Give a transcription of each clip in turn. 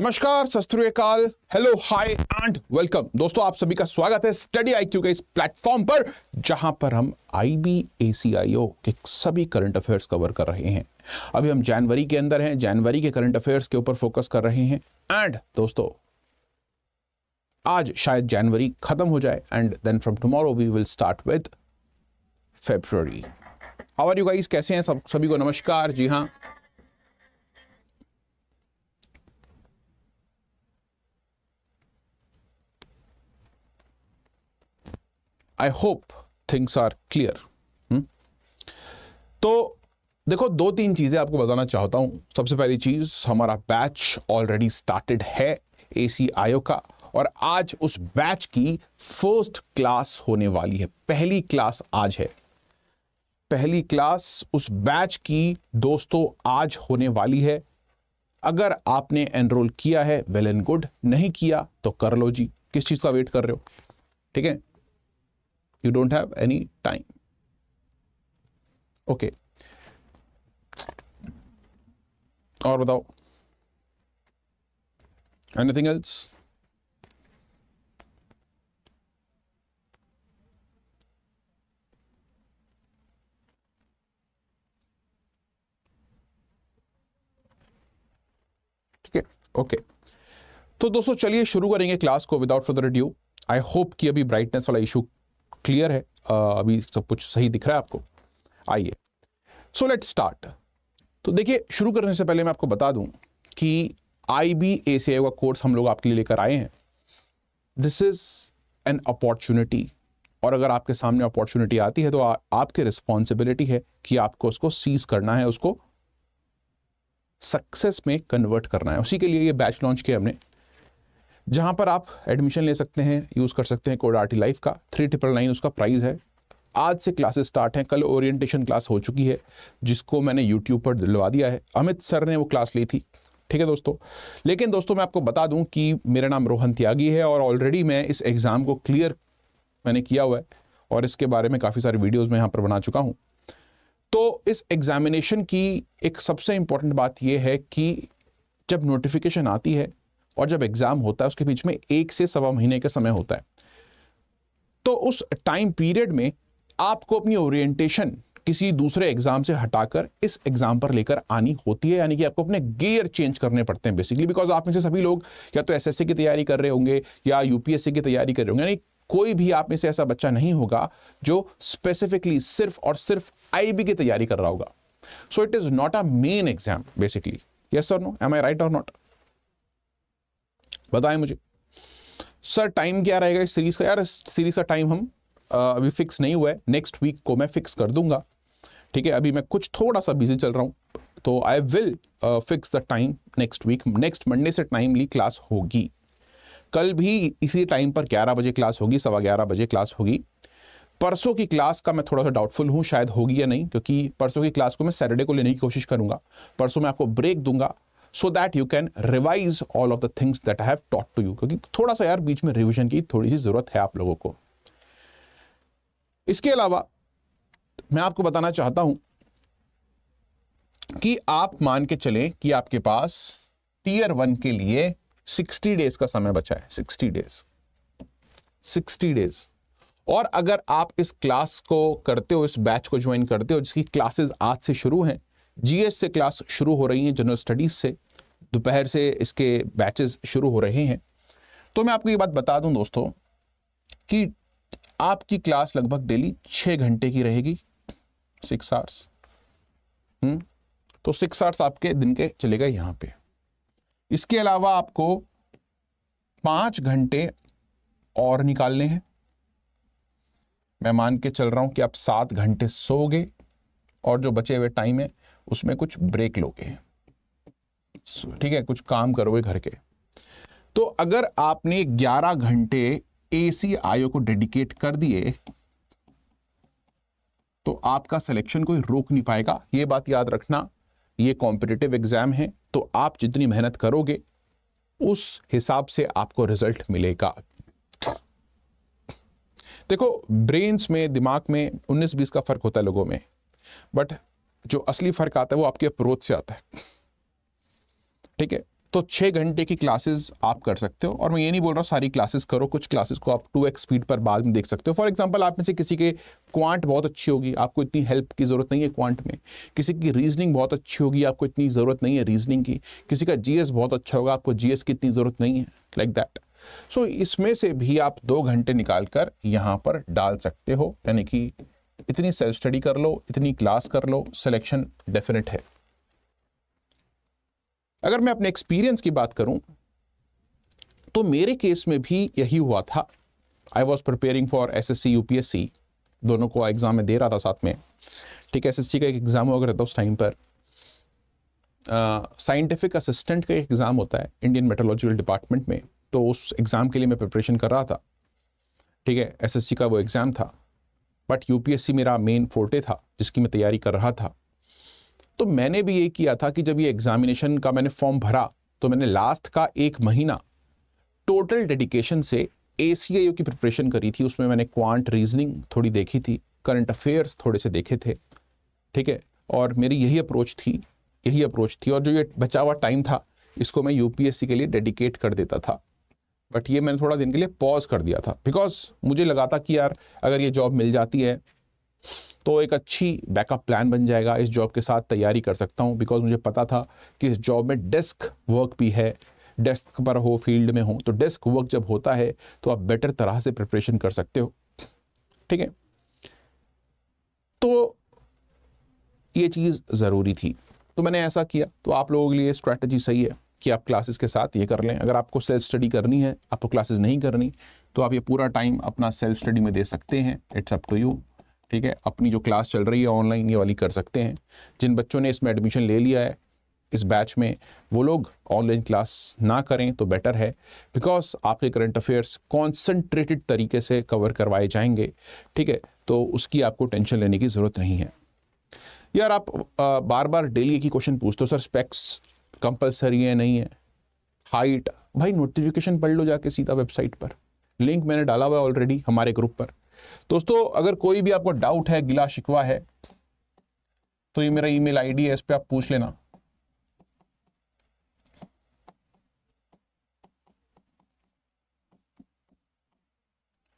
नमस्कार सस्त्रीकाल hello hi and welcome दोस्तों आप सभी का स्वागत है स्टडी आईक्यू के इस प्लेटफॉर्म पर जहां पर हम आईबीएसीआईओ के सभी करंट अफेयर्स कवर कर रहे हैं अभी हम जनवरी के अंदर हैं जनवरी के करंट अफेयर्स के ऊपर फोकस कर रहे हैं एंड दोस्तों आज शायद जनवरी खत्म हो जाए and then from tomorrow we will start with February how you guys कैसे हैं सब सभी को नमस्कार जी हाँ I hope things are clear तो देखो दो तीन चीज़ें आपको बताना चाहता हूं सबसे पहली चीज़ हमारा बैच ऑलरेडी स्टार्टेड है ए सी आयो का और आज उस बैच की फर्स्ट क्लास होने वाली है पहली क्लास आज है पहली क्लास उस बैच की दोस्तों आज होने वाली है अगर आपने एनरोल किया है वेल एंड गुड नहीं किया तो कर लो जी किस चीज़ का वेट कर रहे हो ठीक है you don't have any time okay और बताओ एनीथिंग एल्स ठीक है ओके तो दोस्तों चलिए शुरू करेंगे क्लास को without further due I hope कि अभी ब्राइटनेस वाला इशू क्लियर है अभी सब कुछ सही दिख रहा है आपको आइए सो लेट स्टार्ट तो देखिए शुरू करने से पहले मैं आपको बता दूं कि आई बी ए सी आई का कोर्स हम लोग आपके लिए लेकर आए हैं दिस इज एन अपॉर्चुनिटी और अगर आपके सामने अपॉर्चुनिटी आती है तो आ, आपके रिस्पॉन्सिबिलिटी है कि आपको उसको सीज करना है उसको सक्सेस में कन्वर्ट करना है उसी के लिए ये बैच लॉन्च किया हमने जहाँ पर आप एडमिशन ले सकते हैं यूज़ कर सकते हैं कोड आर टी लाइफ का थ्री ट्रिपल नाइन उसका प्राइस है आज से क्लासेस स्टार्ट हैं कल ओरिएंटेशन क्लास हो चुकी है जिसको मैंने यूट्यूब पर दिलवा दिया है अमित सर ने वो क्लास ली थी ठीक है दोस्तों लेकिन दोस्तों मैं आपको बता दूं कि मेरा नाम रोहन त्यागी है और ऑलरेडी मैं इस एग्ज़ाम को क्लियर मैंने किया हुआ है और इसके बारे में काफ़ी सारी वीडियोज़ मैं यहाँ पर बना चुका हूँ तो इस एग्ज़ामिनेशन की एक सबसे इम्पॉर्टेंट बात यह है कि जब नोटिफिकेशन आती है और जब एग्जाम होता है उसके बीच में एक से सवा महीने का समय होता है तो उस टाइम पीरियड में आपको अपनी ओरिएंटेशन किसी दूसरे एग्जाम से हटाकर इस एग्जाम पर लेकर आनी होती है यानी कि आपको अपने गियर चेंज करने पड़ते हैं बेसिकली बिकॉज आप में से सभी लोग या तो एसएससी की तैयारी कर रहे होंगे या यूपीएससी की तैयारी कर रहे होंगे यानी कोई भी आप में से ऐसा बच्चा नहीं होगा जो स्पेसिफिकली सिर्फ और सिर्फ आईबी की तैयारी कर रहा होगा so it is not a main exam basically yes और नो एम आई राइट और नॉट बताएं मुझे सर टाइम क्या रहेगा इस सीरीज़ का यार इस सीरीज़ का टाइम हम आ, अभी फिक्स नहीं हुआ है नेक्स्ट वीक को मैं फिक्स कर दूंगा ठीक है अभी मैं कुछ थोड़ा सा बिजी चल रहा हूँ तो I will fix the time next week next Monday से टाइमली क्लास होगी कल भी इसी टाइम पर ग्यारह बजे क्लास होगी सवा ग्यारह बजे क्लास होगी परसों की क्लास का मैं थोड़ा सा डाउटफुल हूँ शायद होगी या नहीं क्योंकि परसों की क्लास को मैं सैटरडे को लेने की कोशिश करूंगा परसों मैं आपको ब्रेक दूंगा so that you can revise all of the things that I have taught to you क्योंकि थोड़ा सा यार बीच में रिविजन की थोड़ी सी ज़रूरत है आप लोगों को इसके अलावा मैं आपको बताना चाहता हूं कि आप मान के चले कि आपके पास टीयर वन के लिए 60 डेज का समय बचा है 60 डेज 60 डेज और अगर आप इस क्लास को करते हो इस बैच को ज्वाइन करते हो जिसकी क्लासेस आज से शुरू हैं जीएस से क्लास शुरू हो रही हैं जनरल स्टडीज़ से दोपहर से इसके बैचेस शुरू हो रहे हैं तो मैं आपको ये बात बता दूं दोस्तों कि आपकी क्लास लगभग डेली छः घंटे की रहेगी सिक्स हम्म? आवर्स तो सिक्स आवर्स आपके दिन के चलेगा यहाँ पे इसके अलावा आपको पाँच घंटे और निकालने हैं मैं मान के चल रहा हूँ कि आप सात घंटे सोगे और जो बचे हुए टाइम है उसमें कुछ ब्रेक लोगे ठीक है कुछ काम करोगे घर के तो अगर आपने 11 घंटे एसी आयो को डेडिकेट कर दिए तो आपका सिलेक्शन कोई रोक नहीं पाएगा यह बात याद रखना यह कॉम्पिटेटिव एग्जाम है तो आप जितनी मेहनत करोगे उस हिसाब से आपको रिजल्ट मिलेगा देखो ब्रेन्स में दिमाग में 19-20 का फर्क होता है लोगों में बट जो असली फर्क आता है वो आपके अप्रोच से आता है ठीक है तो छः घंटे की क्लासेस आप कर सकते हो और मैं ये नहीं बोल रहा हूँ सारी क्लासेस करो कुछ क्लासेस को आप टू एक्स स्पीड पर बाद में देख सकते हो फॉर एग्जांपल आप में से किसी के क्वांट बहुत अच्छी होगी आपको इतनी हेल्प की ज़रूरत नहीं है क्वांट में किसी की रीजनिंग बहुत अच्छी होगी आपको इतनी ज़रूरत नहीं है रीजनिंग की किसी का जीएस बहुत अच्छा होगा आपको जीएस की इतनी ज़रूरत नहीं है लाइक दैट सो इसमें से भी आप दो घंटे निकाल कर यहाँ पर डाल सकते हो यानी कि इतनी सेल्फ स्टडी कर लो इतनी क्लास कर लो सिलेक्शन डेफिनेट है अगर मैं अपने एक्सपीरियंस की बात करूं तो मेरे केस में भी यही हुआ था I was preparing for S S C U P S C दोनों को एग्जाम में दे रहा था साथ में ठीक है एस एस सी का एक एग्जाम हुआ करता था उस टाइम पर साइंटिफिक असिस्टेंट का एक एग्ज़ाम होता है इंडियन मेट्रोलॉजिकल डिपार्टमेंट में तो उस एग्ज़ाम के लिए मैं प्रिपरेशन कर रहा था ठीक है एसएससी का वो एग्ज़ाम था बट यूपीएससी मेरा मेन फोर्टे था जिसकी मैं तैयारी कर रहा था तो मैंने भी ये किया था कि जब ये एग्जामिनेशन का मैंने फॉर्म भरा तो मैंने लास्ट का एक महीना टोटल डेडिकेशन से ए की प्रिपरेशन करी थी उसमें मैंने क्वांट रीजनिंग थोड़ी देखी थी करंट अफेयर्स थोड़े से देखे थे ठीक है और मेरी यही अप्रोच थी यही अप्रोच थी और जो ये बचा हुआ टाइम था इसको मैं यूपीएससी के लिए डेडिकेट कर देता था बट ये मैंने थोड़ा दिन के लिए पॉज कर दिया था बिकॉज मुझे लगा था कि यार अगर ये जॉब मिल जाती है तो एक अच्छी बैकअप प्लान बन जाएगा इस जॉब के साथ तैयारी कर सकता हूँ बिकॉज मुझे पता था कि इस जॉब में डेस्क वर्क भी है डेस्क पर हो फील्ड में हो तो डेस्क वर्क जब होता है तो आप बेटर तरह से प्रिपरेशन कर सकते हो ठीक है तो ये चीज़ ज़रूरी थी तो मैंने ऐसा किया तो आप लोगों के लिए स्ट्रैटेजी सही है कि आप क्लासेस के साथ ये कर लें अगर आपको सेल्फ स्टडी करनी है आपको क्लासेस नहीं करनी तो आप ये पूरा टाइम अपना सेल्फ स्टडी में दे सकते हैं इट्स अप टू यू ठीक है अपनी जो क्लास चल रही है ऑनलाइन ये वाली कर सकते हैं जिन बच्चों ने इसमें एडमिशन ले लिया है इस बैच में वो लोग ऑनलाइन क्लास ना करें तो बेटर है बिकॉज आपके करंट अफेयर्स कॉन्सनट्रेटेड तरीके से कवर करवाए जाएंगे ठीक है तो उसकी आपको टेंशन लेने की ज़रूरत नहीं है यार आप बार बार डेली एक ही क्वेश्चन पूछते हो सर स्पेक्स कंपलसरी है नहीं है हाइट भाई नोटिफिकेशन पढ़ लो जाके सीधा वेबसाइट पर लिंक मैंने डाला हुआ है ऑलरेडी हमारे ग्रुप पर दोस्तों अगर कोई भी आपको डाउट है गिला शिकवा है तो ये मेरा ईमेल आईडी है इस पर आप पूछ लेना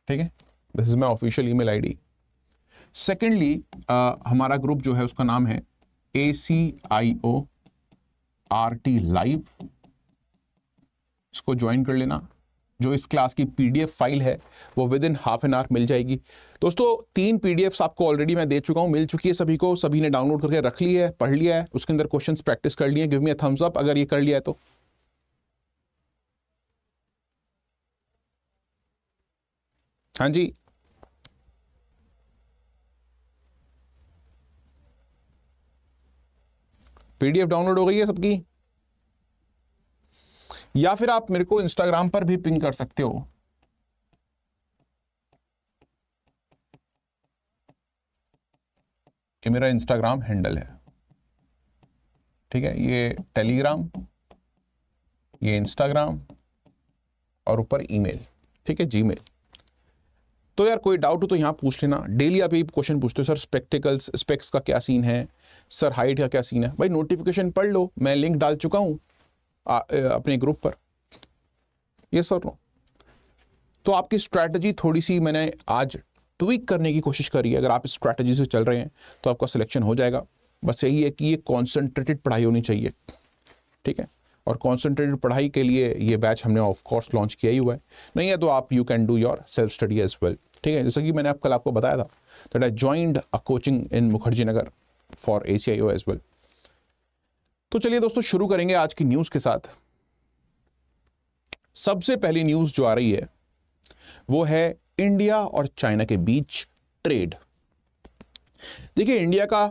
ठीक है this is my official email ID secondly हमारा ग्रुप जो है उसका नाम है A C I O R T live इसको ज्वाइन कर लेना जो इस क्लास की पीडीएफ फाइल है वो within half an hour मिल जाएगी दोस्तों तीन पीडीएफ्स आपको ऑलरेडी मैं दे चुका हूँ मिल चुकी है सभी को सभी ने डाउनलोड करके रख ली है पढ़ लिया है उसके अंदर क्वेश्चन प्रैक्टिस कर लिए गिव मी थम्स अप अगर ये कर लिया है तो हाँ जी पीडीएफ डाउनलोड हो गई है सबकी या फिर आप मेरे को इंस्टाग्राम पर भी पिंग कर सकते हो ये मेरा इंस्टाग्राम हैंडल है ठीक है ये टेलीग्राम ये इंस्टाग्राम और ऊपर ईमेल ठीक है जीमेल तो यार कोई डाउट हो तो यहाँ पूछ लेना डेली आप यही क्वेश्चन पूछते हो सर स्पेक्टिकल्स स्पेक्स का क्या सीन है सर हाइट का क्या सीन है भाई नोटिफिकेशन पढ़ लो मैं लिंक डाल चुका हूँ अपने ग्रुप पर ये सर लो तो आपकी स्ट्रैटेजी थोड़ी सी मैंने आज ट्विक करने की कोशिश करी है अगर आप स्ट्रैटेजी से चल रहे हैं तो आपका सिलेक्शन हो जाएगा बस यही है कि ये कॉन्सेंट्रेटेड पढ़ाई होनी चाहिए ठीक है और कॉन्सेंट्रेटेड पढ़ाई के लिए ये बैच हमने ऑफ कोर्स लॉन्च किया ही हुआ है नहीं है तो आप you can do your self study as well ठीक है जैसे कि मैंने आप कल आपको बताया था that I joined a coaching in Mukherjee Nagar for A C I O as well तो चलिए दोस्तों शुरू करेंगे आज की न्यूज़ के साथ सबसे पहली न्यूज़ जो आ रही है वो है इंडिया और चाइना के बीच ट्रेड देखिए इंडिया का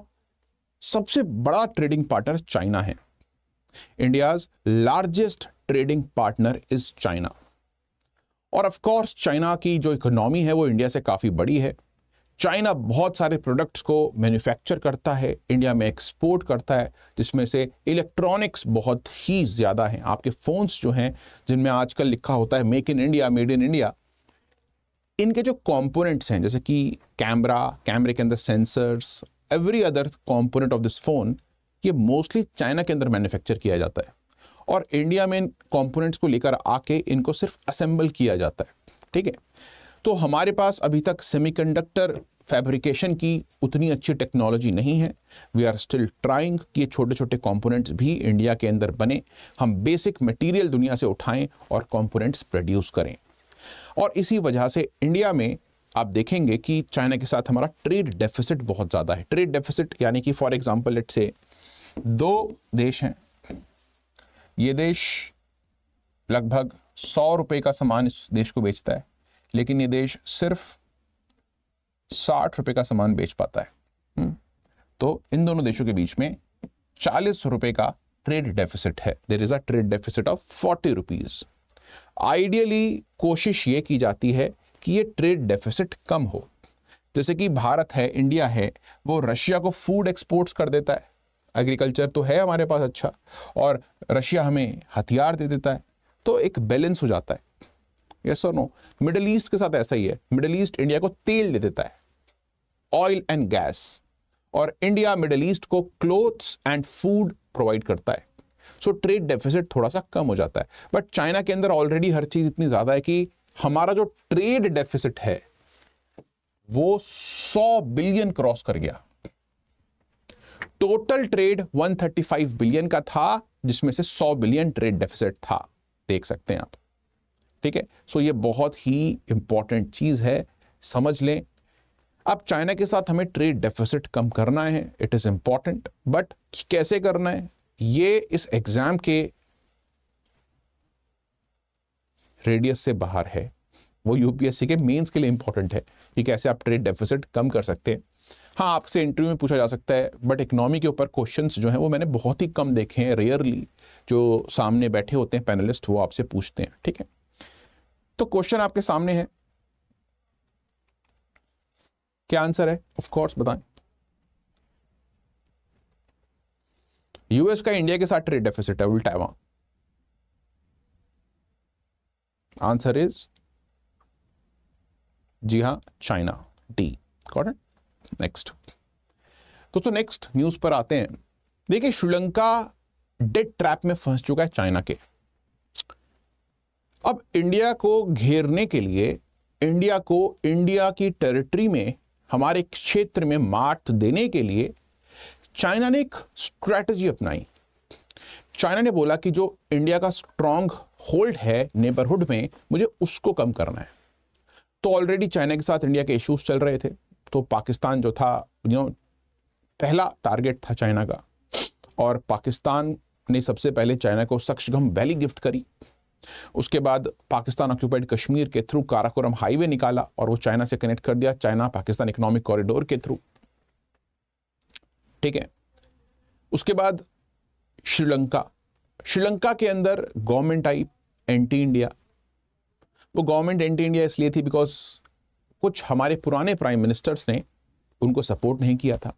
सबसे बड़ा ट्रेडिंग पार्टनर चाइना है India's largest trading partner is China और ऑफ कोर्स चाइना की जो इकोनॉमी है वो इंडिया से काफ़ी बड़ी है चाइना बहुत सारे प्रोडक्ट्स को मैन्युफैक्चर करता है इंडिया में एक्सपोर्ट करता है जिसमें से इलेक्ट्रॉनिक्स बहुत ही ज़्यादा हैं आपके फ़ोन्स जो हैं जिनमें आजकल लिखा होता है make in India made in India इनके जो कंपोनेंट्स हैं जैसे कि कैमरा कैमरे के अंदर sensors every other component of this phone ये मोस्टली चाइना के अंदर मैन्युफैक्चर किया जाता है और इंडिया में इन कॉम्पोनेंट्स को लेकर आके इनको सिर्फ असेंबल किया जाता है ठीक है तो हमारे पास अभी तक सेमीकंडक्टर फैब्रिकेशन की उतनी अच्छी टेक्नोलॉजी नहीं है वी आर स्टिल ट्राइंग कि छोटे छोटे कॉम्पोनेंट्स भी इंडिया के अंदर बने हम बेसिक मटीरियल दुनिया से उठाएं और कॉम्पोनेंट्स प्रोड्यूस करें और इसी वजह से इंडिया में आप देखेंगे कि चाइना के साथ हमारा ट्रेड डेफिसिट बहुत ज़्यादा है ट्रेड डेफिसिट यानी कि फॉर एग्जांपल लेट से दो देश हैं ये देश लगभग सौ रुपए का सामान इस देश को बेचता है लेकिन ये देश सिर्फ साठ रुपए का सामान बेच पाता है हम्म, तो इन दोनों देशों के बीच में चालीस रुपए का ट्रेड डेफिसिट है there is a trade deficit of forty rupees ideally कोशिश ये की जाती है कि ये ट्रेड डेफिसिट कम हो जैसे कि भारत है इंडिया है वो रशिया को फूड एक्सपोर्ट्स कर देता है एग्रीकल्चर तो है हमारे पास अच्छा और रशिया हमें हथियार दे देता है तो एक बैलेंस हो जाता है यस और नो मिडल ईस्ट के साथ ऐसा ही है मिडल ईस्ट इंडिया को तेल दे देता है ऑयल एंड गैस और इंडिया मिडल ईस्ट को क्लोथ्स एंड फूड प्रोवाइड करता है सो ट्रेड डेफिसिट थोड़ा सा कम हो जाता है बट चाइना के अंदर ऑलरेडी हर चीज इतनी ज्यादा है कि हमारा जो ट्रेड डेफिसिट है वो 100 बिलियन क्रॉस कर गया टोटल ट्रेड 135 बिलियन का था जिसमें से 100 बिलियन ट्रेड डेफिसिट था देख सकते हैं आप ठीक है सो ये बहुत ही इंपॉर्टेंट चीज है समझ लें अब चाइना के साथ हमें ट्रेड डेफिसिट कम करना है इट इज इंपॉर्टेंट बट कैसे करना है ये इस एग्जाम के रेडियस से बाहर है वो यूपीएससी के मेंस के लिए इंपॉर्टेंट है कि कैसे आप ट्रेड डेफिसिट कम कर सकते हैं हाँ आपसे इंटरव्यू में पूछा जा सकता है बट इकनॉमी के ऊपर क्वेश्चन जो हैं वो मैंने बहुत ही कम देखे हैं रेयरली जो सामने बैठे होते हैं पैनलिस्ट वो आपसे पूछते हैं ठीक है तो क्वेश्चन आपके सामने है क्या आंसर है ऑफकोर्स बताएं यूएस का इंडिया के साथ ट्रेड डेफिसिट है उल्टा वहां आंसर इज जी हां चाइना डी कॉरेक्ट नेक्स्ट दोस्तों नेक्स्ट न्यूज पर आते हैं देखिए श्रीलंका डेट ट्रैप में फंस चुका है चाइना के अब इंडिया को घेरने के लिए इंडिया को इंडिया की टेरिटरी में हमारे क्षेत्र में मात देने के लिए चाइना ने एक स्ट्रैटेजी अपनाई चाइना ने बोला कि जो इंडिया का स्ट्रांग होल्ड है नेबरहुड में मुझे उसको कम करना है तो ऑलरेडी चाइना के साथ इंडिया के इश्यूज चल रहे थे तो पाकिस्तान जो था यू नो पहला टारगेट था चाइना का और पाकिस्तान ने सबसे पहले चाइना को सक्षगम वैली गिफ्ट करी उसके बाद पाकिस्तान ऑक्यूपाइड कश्मीर के थ्रू काराकोरम हाईवे निकाला और वो चाइना से कनेक्ट कर दिया चाइना पाकिस्तान इकोनॉमिक कॉरिडोर के थ्रू ठीक है उसके बाद श्रीलंका श्रीलंका के अंदर गवर्नमेंट आई एंटी इंडिया वो गवर्नमेंट एंटी इंडिया इसलिए थी बिकॉज कुछ हमारे पुराने प्राइम मिनिस्टर्स ने उनको सपोर्ट नहीं किया था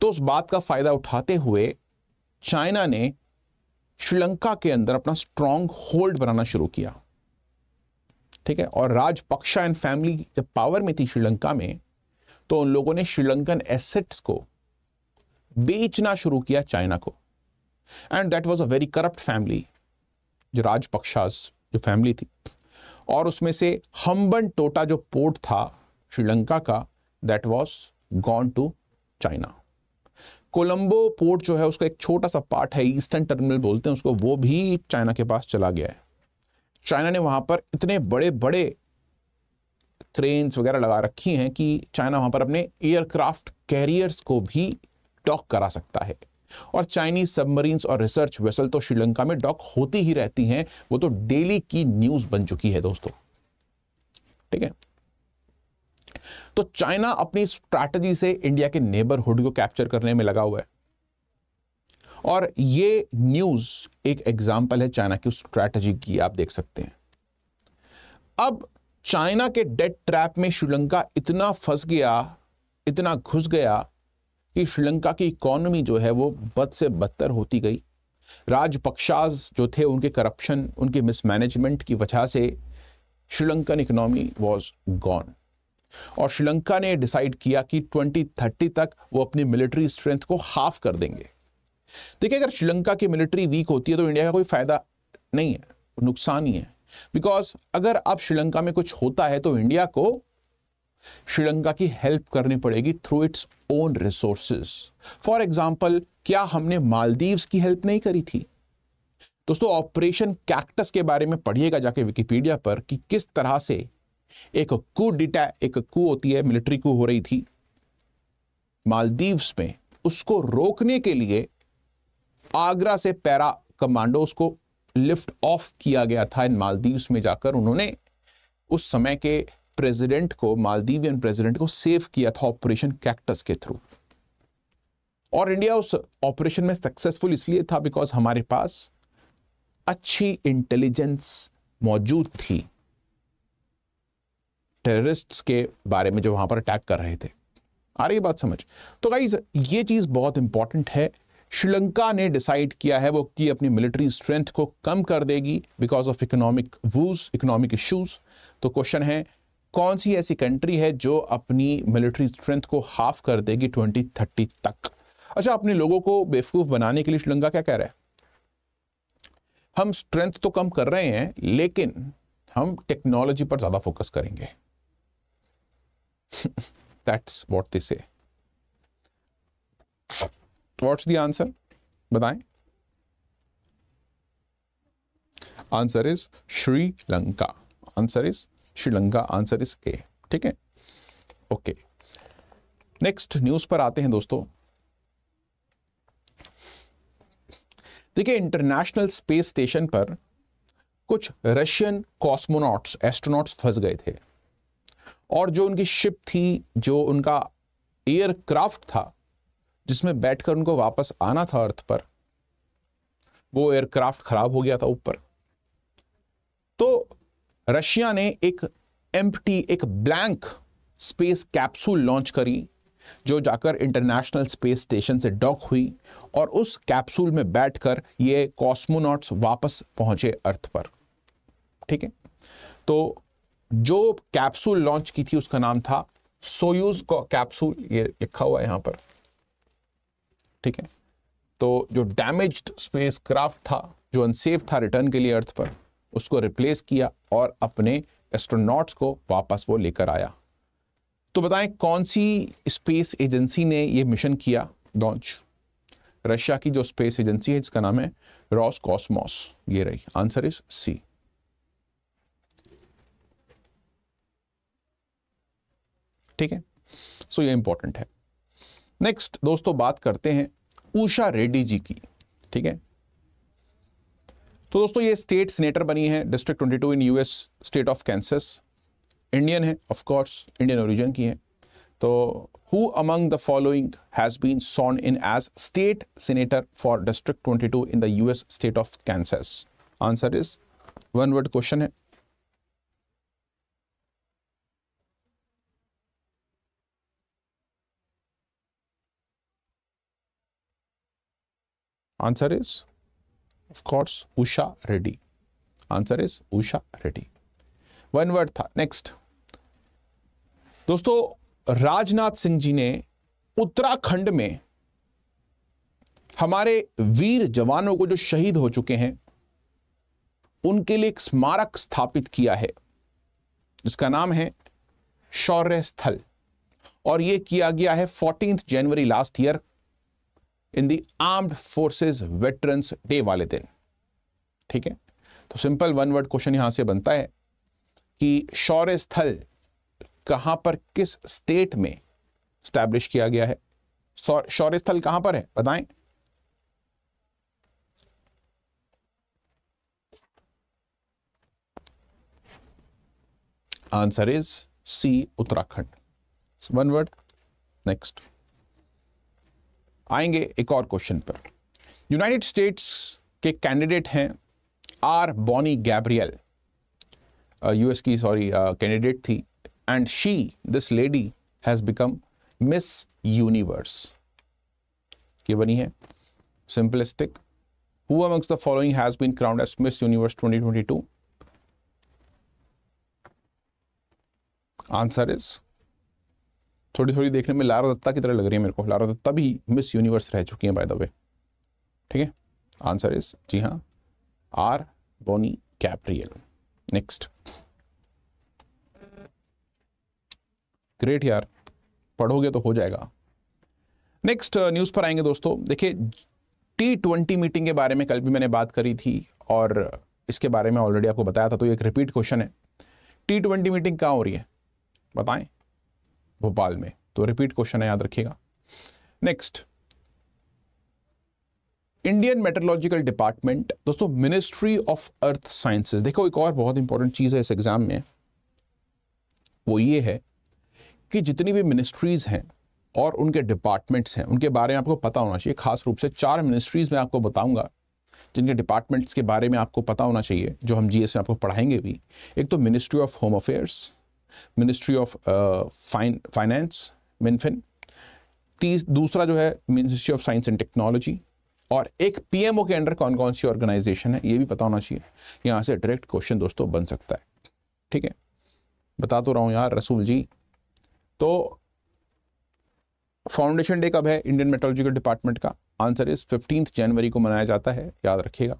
तो उस बात का फायदा उठाते हुए चाइना ने श्रीलंका के अंदर अपना स्ट्रांग होल्ड बनाना शुरू किया ठीक है और राजपक्षा एंड फैमिली जब पावर में थी श्रीलंका में तो उन लोगों ने श्रीलंकन एसेट्स को बेचना शुरू किया चाइना को and that was a very corrupt family जो राजपक्षा जो फैमिली थी और उसमें से हम्बन टोटा जो पोर्ट था श्रीलंका का that was gone to China Colombo port जो है उसका एक छोटा सा पार्ट है ईस्टर्न टर्मिनल बोलते हैं उसको वो भी चाइना के पास चला गया है चाइना ने वहां पर इतने बड़े बड़े क्रेन्स वगैरह लगा रखी हैं कि चाइना वहां पर अपने एयरक्राफ्ट कैरियर्स को भी डॉक करा सकता है और चाइनीज सबमरीन्स और रिसर्च वेसल तो श्रीलंका में डॉक होती ही रहती हैं वो तो डेली की न्यूज बन चुकी है दोस्तों ठीक है तो चाइना अपनी स्ट्रैटेजी से इंडिया के नेबरहुड को कैप्चर करने में लगा हुआ है और ये न्यूज एक एग्जाम्पल है चाइना की स्ट्रैटेजी की आप देख सकते हैं अब चाइना के डेट ट्रैप में श्रीलंका इतना फंस गया इतना घुस गया कि श्रीलंका की इकोनॉमी जो है वो बद से बदतर होती गई राजपक्षाज जो थे उनके करप्शन उनके मिसमैनेजमेंट की वजह से श्रीलंकन इकोनॉमी वॉज गॉन और श्रीलंका ने डिसाइड किया कि 2030 तक वो अपनी मिलिट्री स्ट्रेंथ को हाफ कर देंगे देखिए अगर श्रीलंका की मिलिट्री वीक होती है तो इंडिया का कोई फायदा नहीं है नुकसान ही है बिकॉज अगर अब श्रीलंका में कुछ होता है तो इंडिया को श्रीलंका की हेल्प करनी पड़ेगी through its own resources for example क्या हमने मालदीव्स की हेल्प नहीं करी थी दोस्तों ऑपरेशन कैक्टस के बारे में पढ़िएगा जाके विकिपीडिया पर कि किस तरह से एक कू डिटा एक कू होती है मिलिट्री कू हो रही थी मालदीव्स में उसको रोकने के लिए आगरा से पैरा कमांडो को लिफ्ट ऑफ किया गया था इन मालदीव्स में जाकर उन्होंने उस समय के प्रेसिडेंट को मालदीवियन प्रेसिडेंट को सेव किया था ऑपरेशन कैक्टस के थ्रू और इंडिया उस ऑपरेशन में सक्सेसफुल इसलिए था बिकॉज हमारे पास अच्छी इंटेलिजेंस मौजूद थी टेररिस्ट्स के बारे में जो वहां पर अटैक कर रहे थे आ रही बात समझ तो गाइज ये चीज बहुत इंपॉर्टेंट है श्रीलंका ने डिसाइड किया है वो कि अपनी मिलिट्री स्ट्रेंथ को कम कर देगी because of economic woes economic issues तो क्वेश्चन है कौन सी ऐसी कंट्री है जो अपनी मिलिट्री स्ट्रेंथ को हाफ कर देगी ट्वेंटी थर्टी तक अच्छा अपने लोगों को बेवकूफ़ बनाने के लिए श्रीलंका क्या कह रहा है हम स्ट्रेंथ तो कम कर रहे हैं लेकिन हम टेक्नोलॉजी पर ज़्यादा फोकस करेंगे that's what this what's the answer बताएं answer is Sri Lanka answer is Sri Lanka answer is A ठीक है ओके नेक्स्ट न्यूज पर आते हैं दोस्तों देखिए इंटरनेशनल स्पेस स्टेशन पर कुछ रशियन कॉस्मोनॉट्स एस्ट्रोनॉट्स फंस गए थे और जो उनकी शिप थी जो उनका एयरक्राफ्ट था जिसमें बैठकर उनको वापस आना था अर्थ पर वो एयरक्राफ्ट खराब हो गया था ऊपर तो रशिया ने एक एम्प्टी एक ब्लैंक स्पेस कैप्सूल लॉन्च करी जो जाकर इंटरनेशनल स्पेस स्टेशन से डॉक हुई और उस कैप्सूल में बैठकर ये कॉस्मोनॉट्स वापस पहुंचे अर्थ पर ठीक है तो जो कैप्सूल लॉन्च की थी उसका नाम था सोयूज कैप्सूल ये लिखा हुआ है यहां पर ठीक है तो जो डैमेज्ड स्पेस क्राफ्ट था जो अनसेफ था रिटर्न के लिए अर्थ पर उसको रिप्लेस किया और अपने एस्ट्रोनॉट्स को वापस वो लेकर आया तो बताएं कौन सी स्पेस एजेंसी ने ये मिशन किया लॉन्च रशिया की जो स्पेस एजेंसी है जिसका नाम है रॉस कॉस्मोस ये रही आंसर इज सी ठीक है सो ये इंपॉर्टेंट है नेक्स्ट दोस्तों बात करते हैं उषा रेड्डी जी की ठीक है तो दोस्तों ये स्टेट सीनेटर बनी तो है district twenty in US state of Kansas Indian है ऑफकोर्स इंडियन ओरिजन की है तो who among the following has been sworn in as state senator for district twenty two in the US state of Kansas answer is one word question है answer is Of course, Usha Reddy. Answer is Usha Reddy. One word था next दोस्तों राजनाथ सिंह जी ने उत्तराखंड में हमारे वीर जवानों को जो शहीद हो चुके हैं उनके लिए एक स्मारक स्थापित किया है जिसका नाम है शौर्य स्थल और यह किया गया है fourteen January last year in the armed forces veterans day वाले दिन ठीक है तो सिंपल वन वर्ड क्वेश्चन यहां से बनता है कि शौर्य स्थल कहां पर किस स्टेट में स्टैब्लिश किया गया है शौर्य स्थल कहां पर है बताएं answer is C Uttarakhand one word next आएंगे एक और क्वेश्चन पर यूनाइटेड स्टेट्स के कैंडिडेट हैं आर बॉनी गैब्रियल यूएस की सॉरी कैंडिडेट uh, थी and she this lady has become Miss Universe ये बनी है simplistic who amongst the following has been crowned as Miss Universe 2022? Answer is थोड़ी थोड़ी देखने में लारा दत्ता की तरह लग रही है मेरे को लारा दत्ता भी मिस यूनिवर्स रह चुकी हैं बाय द वे ठीक है आंसर इज जी हाँ R Bonney Gabriel next great यार पढ़ोगे तो हो जाएगा नेक्स्ट न्यूज़ uh, पर आएंगे दोस्तों देखिए टी ट्वेंटी मीटिंग के बारे में कल भी मैंने बात करी थी और इसके बारे में ऑलरेडी आपको बताया था तो ये एक रिपीट क्वेश्चन है टी ट्वेंटी मीटिंग कहाँ हो रही है बताएं भोपाल में तो रिपीट क्वेश्चन है याद रखिएगा नेक्स्ट इंडियन मेट्रोलॉजिकल डिपार्टमेंट दोस्तों मिनिस्ट्री ऑफ अर्थ साइंसेस देखो एक और बहुत इंपॉर्टेंट चीज है इस एग्जाम में वो ये है कि जितनी भी मिनिस्ट्रीज हैं और उनके डिपार्टमेंट्स हैं उनके बारे में आपको पता होना चाहिए खास रूप से चार मिनिस्ट्रीज में आपको बताऊंगा जिनके डिपार्टमेंट्स के बारे में आपको पता होना चाहिए जो हम जीएस में आपको पढ़ाएंगे भी एक तो ministry of home affairs ministry of finance minfin तीस दूसरा जो है ministry of science and technology और एक पीएमओ के अंडर कौन कौन सी ऑर्गेनाइजेशन है ये भी पता होना चाहिए यहाँ से डायरेक्ट क्वेश्चन दोस्तों बन सकता है ठीक है बता तो रहा हूँ यार रसूल जी तो फाउंडेशन डे कब है इंडियन मेट्रोलॉजिकल डिपार्टमेंट का आंसर इज फिफ्टींथ जनवरी को मनाया जाता है याद रखिएगा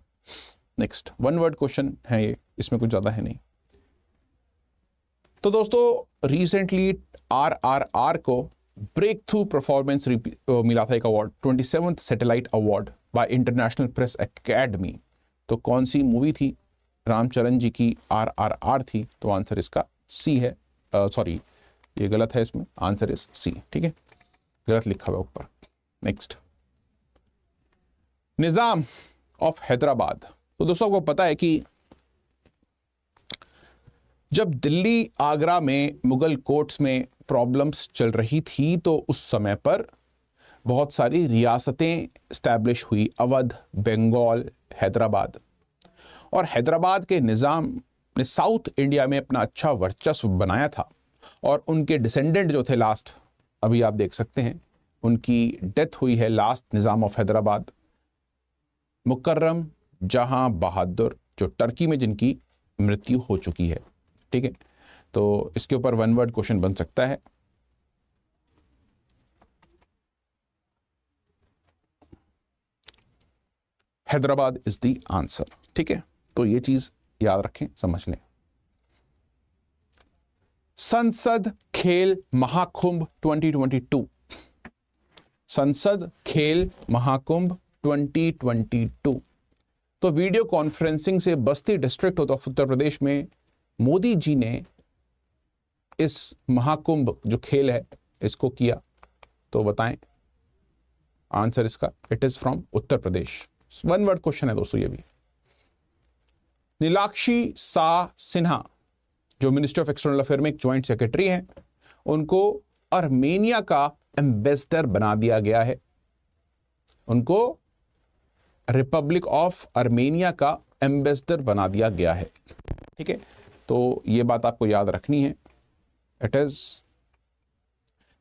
नेक्स्ट वन वर्ड क्वेश्चन है ये इसमें कुछ ज़्यादा है नहीं तो दोस्तों रिसेंटली आर आर आर को ब्रेक थ्रू परफॉर्मेंस मिला था एक award twenty seventh satellite award by international press academy तो कौन सी मूवी थी रामचरण जी की आर आर आर थी तो आंसर इसका सी है सॉरी ये गलत है इसमें आंसर इज सी ठीक है गलत लिखा हुआ ऊपर नेक्स्ट निज़ाम ऑफ हैदराबाद तो दोस्तों आपको पता है कि जब दिल्ली आगरा में मुगल कोर्ट्स में प्रॉब्लम्स चल रही थी तो उस समय पर बहुत सारी रियासतें इस्टेब्लिश हुई अवध बंगाल हैदराबाद और हैदराबाद के निज़ाम ने साउथ इंडिया में अपना अच्छा वर्चस्व बनाया था और उनके डिसेंडेंट जो थे लास्ट अभी आप देख सकते हैं उनकी डेथ हुई है लास्ट निज़ाम ऑफ हैदराबाद मुकर्रम जहां बहादुर जो टर्की में जिनकी मृत्यु हो चुकी है ठीक है तो इसके ऊपर वन वर्ड क्वेश्चन बन सकता है हैदराबाद इज द आंसर ठीक है तो ये चीज याद रखें समझ लें संसद खेल महाकुंभ 2022 संसद खेल महाकुंभ 2022 तो वीडियो कॉन्फ्रेंसिंग से बस्ती डिस्ट्रिक्ट होता तो उत्तर प्रदेश में मोदी जी ने इस महाकुंभ जो खेल है इसको किया तो बताएं आंसर इसका it is from Uttar Pradesh one word question है दोस्तों ये भी नीलाक्षी सा सिन्हा जो मिनिस्ट्री ऑफ एक्सटर्नल अफेयर में एक ज्वाइंट सेक्रेटरी हैं उनको अर्मेनिया का एम्बेसडर बना दिया गया है उनको रिपब्लिक ऑफ अर्मेनिया का एम्बेसडर बना दिया गया है ठीक है तो ये बात आपको याद रखनी है इट इज़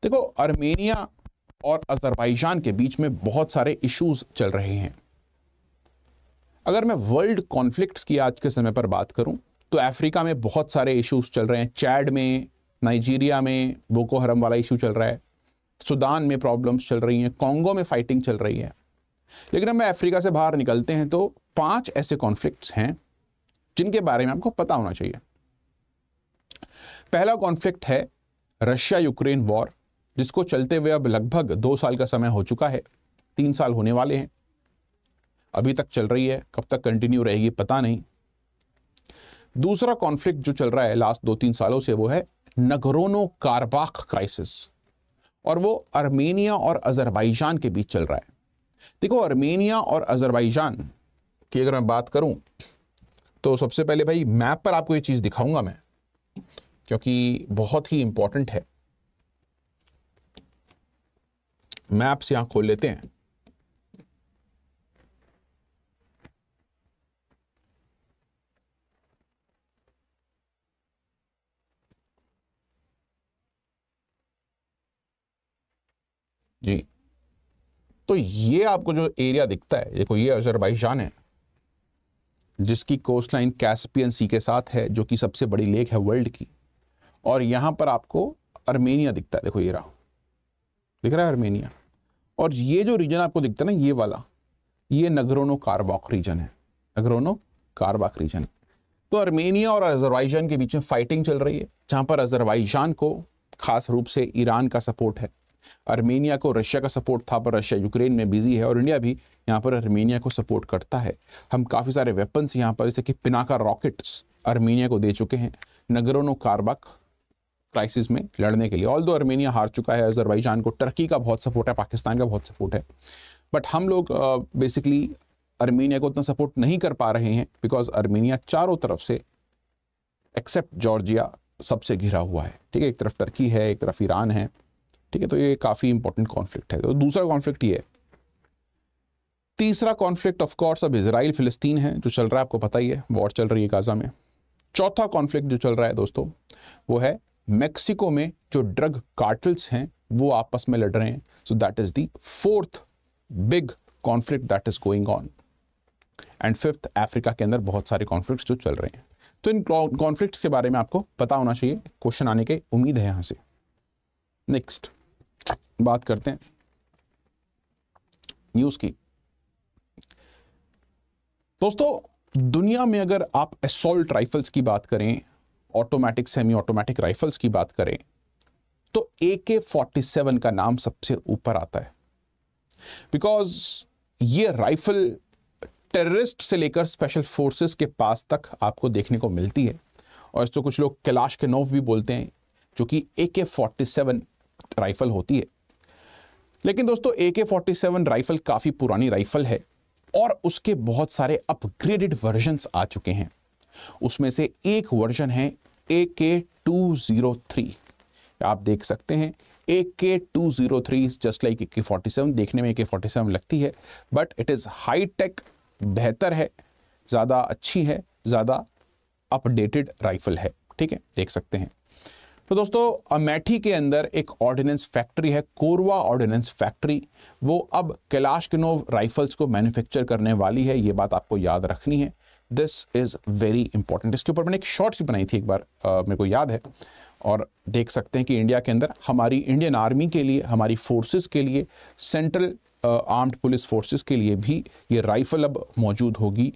देखो अर्मेनिया और अजरबैजान के बीच में बहुत सारे इश्यूज चल रहे हैं अगर मैं वर्ल्ड कॉन्फ्लिक्ट्स की आज के समय पर बात करूं तो अफ्रीका में बहुत सारे इश्यूज चल रहे हैं चैड में नाइजीरिया में बोको हरम वाला इशू चल रहा है सुदान में प्रॉब्लम्स चल रही हैं कॉन्गो में फाइटिंग चल रही है लेकिन हम अफ्रीका से बाहर निकलते हैं तो पांच ऐसे कॉन्फ्लिक्ट्स हैं जिनके बारे में आपको पता होना चाहिए पहला कॉन्फ्लिक्ट है रशिया यूक्रेन वॉर जिसको चलते हुए अब लगभग दो साल का समय हो चुका है तीन साल होने वाले हैं अभी तक चल रही है कब तक कंटिन्यू रहेगी पता नहीं दूसरा कॉन्फ्लिक्ट जो चल रहा है लास्ट दो तीन सालों से वो है नगरोनो कारबाख क्राइसिस और वो अर्मेनिया और अजरबैजान के बीच चल रहा है देखो अर्मेनिया और अजरबैजान की अगर मैं बात करूं तो सबसे पहले भाई मैप पर आपको ये चीज़ दिखाऊंगा मैं क्योंकि बहुत ही इंपॉर्टेंट है मैप्स यहां खोल लेते हैं जी तो ये आपको जो एरिया दिखता है देखो ये अजरबैजान है जिसकी कोस्ट लाइन कैस्पियन सी के साथ है जो कि सबसे बड़ी लेक है वर्ल्ड की और यहाँ पर आपको अर्मेनिया दिखता है देखो ये रहा दिख रहा है अर्मेनिया और ये जो रीजन आपको दिखता है ना ये वाला ये नगरोनो कारबाक रीजन है नगरोनो कारबाक रीजन तो अर्मेनिया और अजरबैजान के बीच में फाइटिंग चल रही है जहाँ पर अजरबैजान को खास रूप से ईरान का सपोर्ट है अर्मेनिया को रशिया का सपोर्ट था पर रशिया यूक्रेन में बिजी है और इंडिया भी यहाँ पर अर्मेनिया को सपोर्ट करता है हम काफ़ी सारे वेपन्स यहाँ पर जैसे कि पिनाका रॉकेट्स अर्मेनिया को दे चुके हैं नगरोनो कारबाक क्राइसिस में लड़ने के लिए ऑल दो आर्मेनिया हार चुका है अजरबैजान को टर्की का बहुत सपोर्ट है पाकिस्तान का बहुत सपोर्ट है बट हम लोग बेसिकली uh, को उतना सपोर्ट नहीं कर पा रहे हैं बिकॉज आर्मेनिया चारों तरफ से एक्सेप्ट जॉर्जिया सबसे घिरा हुआ है ठीक है एक तरफ टर्की है एक तरफ ईरान है ठीक है तो ये काफ़ी इंपॉर्टेंट कॉन्फ्लिक्ट है तो दूसरा कॉन्फ्लिक्ट ये है तीसरा कॉन्फ्लिक्ट ऑफ कोर्स अब इसराइल फिलिस्तीन है जो चल रहा है आपको पता ही है वॉर चल रही है गाज़ा में चौथा कॉन्फ्लिक्ट जो चल रहा है दोस्तों वो है मैक्सिको में जो ड्रग कार्टल्स हैं वो आपस में लड़ रहे हैं so that is fourth big conflict that is going on and fifth Africa के अंदर बहुत सारे कॉन्फ्लिक्ट्स जो चल रहे हैं तो इन कॉन्फ्लिक्ट्स के बारे में आपको पता होना चाहिए क्वेश्चन आने की उम्मीद है यहां से नेक्स्ट बात करते हैं न्यूज की दोस्तों दुनिया में अगर आप असोल्ट राइफल्स की बात करें ऑटोमेटिक सेमी ऑटोमेटिक राइफल्स की बात करें तो ए के फोर्टी सेवन का नाम सबसे ऊपर आता है बिकॉज ये राइफल टेररिस्ट से लेकर स्पेशल फोर्सेस के पास तक आपको देखने को मिलती है और इसको तो कुछ लोग कैलाश के नोव भी बोलते हैं जो कि ए के फोर्टी सेवन राइफल होती है लेकिन दोस्तों ए के फोर्टी सेवन राइफल काफ़ी पुरानी राइफल है और उसके बहुत सारे अपग्रेडेड वर्जन आ चुके हैं उसमें से एक वर्जन है ए के टू जीरो थ्री आप देख सकते हैं A K two zero three is just like A K forty seven देखने में ए के फोर्टी सेवन लगती है but it is high tech बेहतर है ज़्यादा अच्छी है ज़्यादा अपडेटेड राइफल है ठीक है देख सकते हैं तो दोस्तों अमेठी के अंदर एक ऑर्डिनेंस फैक्ट्री है कोरवा ऑर्डिनेंस फैक्ट्री वो अब कैलाश किनोव राइफल्स को मैन्युफैक्चर करने वाली है ये बात आपको याद रखनी है दिस इज़ वेरी इंपॉर्टेंट इसके ऊपर मैंने एक शॉर्ट्स भी बनाई थी एक बार आ, मेरे को याद है और देख सकते हैं कि इंडिया के अंदर हमारी इंडियन आर्मी के लिए हमारी फोर्सेस के लिए सेंट्रल आर्म्ड पुलिस फोर्सेस के लिए भी ये राइफल अब मौजूद होगी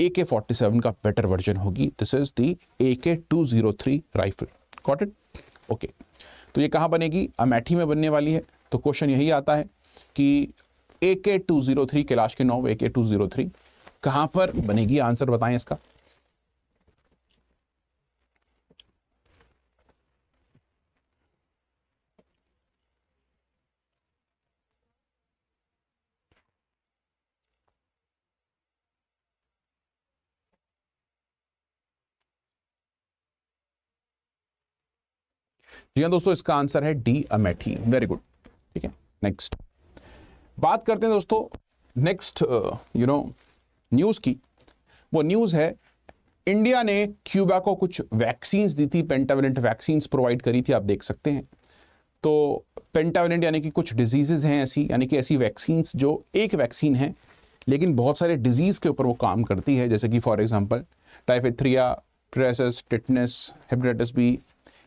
ए के फोर्टी सेवन का बेटर वर्जन होगी this is the A K two zero three rifle got it okay तो ये कहाँ बनेगी अमेठी में बनने वाली है तो क्वेश्चन यही आता है कि ए K two zero three Kailash के नौ ए के टू जीरो थ्री कहां पर बनेगी आंसर बताएं इसका जी हाँ दोस्तों इसका आंसर है डी अमेठी वेरी गुड ठीक है नेक्स्ट बात करते हैं दोस्तों नेक्स्ट यू नो न्यूज़ की वो न्यूज़ है इंडिया ने क्यूबा को कुछ वैक्सीन दी थी पेंटावेलेंट वैक्सीन प्रोवाइड करी थी आप देख सकते हैं तो पेंटावेलेंट यानी कि कुछ डिजीज़ हैं ऐसी यानी कि ऐसी वैक्सीन जो एक वैक्सीन है लेकिन बहुत सारे डिजीज़ के ऊपर वो काम करती है जैसे कि for example diphtheria pertussis tetanus hepatitis B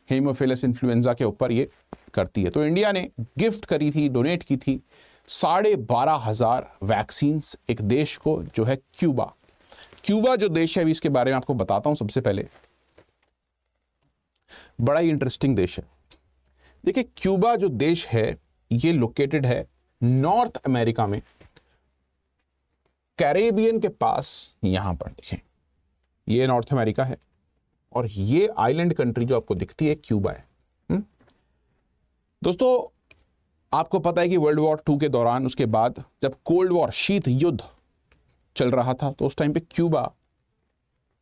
haemophilus influenza के ऊपर ये करती है तो इंडिया ने गिफ्ट करी थी डोनेट की थी साढ़े बारह हज़ार वैक्सीन एक देश को जो है क्यूबा क्यूबा जो देश है अभी इसके बारे में आपको बताता हूं सबसे पहले बड़ा ही इंटरेस्टिंग देश है देखिए क्यूबा जो देश है ये लोकेटेड है नॉर्थ अमेरिका में कैरेबियन के पास यहां पर देखें ये नॉर्थ अमेरिका है और ये आइलैंड कंट्री जो आपको दिखती है क्यूबा है हुँ? हम्म? दोस्तों आपको पता है कि वर्ल्ड वॉर टू के दौरान उसके बाद जब कोल्ड वॉर शीत युद्ध चल रहा था तो उस टाइम पे Cuba